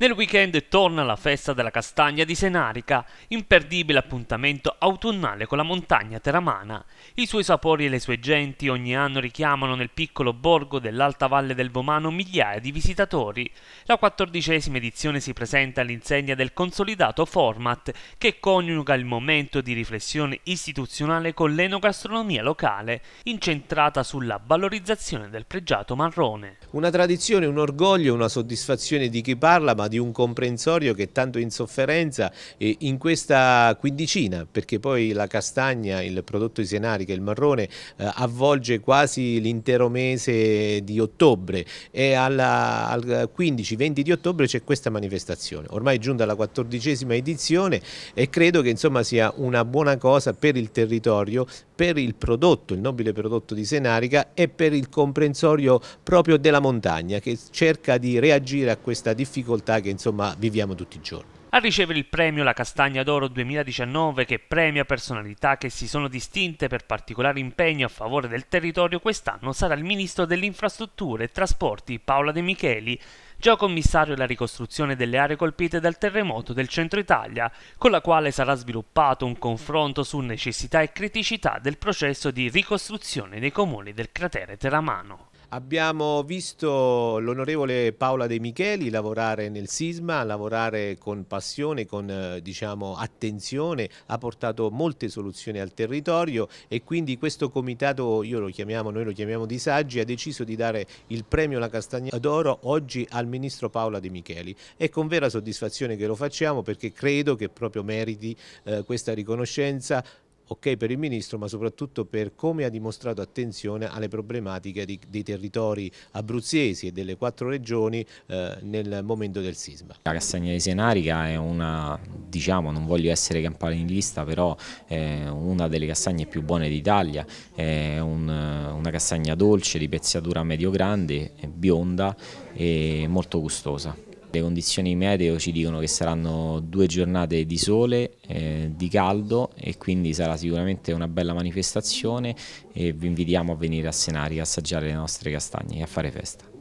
Nel weekend torna la festa della castagna di Senarica, imperdibile appuntamento autunnale con la montagna teramana. I suoi sapori e le sue genti ogni anno richiamano nel piccolo borgo dell'alta valle del Vomano migliaia di visitatori. La quattordicesima edizione si presenta all'insegna del consolidato format che coniuga il momento di riflessione istituzionale con l'enogastronomia locale, incentrata sulla valorizzazione del pregiato marrone. Una tradizione, un orgoglio, una soddisfazione di chi parla, ma di un comprensorio che è tanto in sofferenza eh, in questa quindicina, perché poi la castagna, il prodotto isenari che è il marrone, eh, avvolge quasi l'intero mese di ottobre e alla, al 15-20 di ottobre c'è questa manifestazione. Ormai è giunta la quattordicesima edizione e credo che insomma sia una buona cosa per il territorio, per il prodotto, il nobile prodotto di Senarica e per il comprensorio proprio della montagna che cerca di reagire a questa difficoltà che insomma viviamo tutti i giorni. A ricevere il premio La Castagna d'Oro 2019, che premia personalità che si sono distinte per particolare impegno a favore del territorio, quest'anno sarà il ministro delle Infrastrutture e Trasporti Paola De Micheli, già commissario alla ricostruzione delle aree colpite dal terremoto del centro Italia, con la quale sarà sviluppato un confronto su necessità e criticità del processo di ricostruzione dei comuni del cratere Teramano. Abbiamo visto l'onorevole Paola De Micheli lavorare nel sisma, lavorare con passione, con eh, diciamo, attenzione, ha portato molte soluzioni al territorio e quindi questo comitato, lo chiamiamo, noi lo chiamiamo di saggi, ha deciso di dare il premio La Castagna d'Oro oggi al ministro Paola De Micheli. È con vera soddisfazione che lo facciamo perché credo che proprio meriti eh, questa riconoscenza ok per il Ministro ma soprattutto per come ha dimostrato attenzione alle problematiche di, dei territori abruzzesi e delle quattro regioni eh, nel momento del sisma. La Castagna di Senarica è una, diciamo, non voglio essere campanilista, però è una delle castagne più buone d'Italia, è un, una castagna dolce di pezziatura medio-grande, bionda e molto gustosa. Le condizioni meteo ci dicono che saranno due giornate di sole, eh, di caldo e quindi sarà sicuramente una bella manifestazione e vi invitiamo a venire a Senari, a assaggiare le nostre castagne e a fare festa.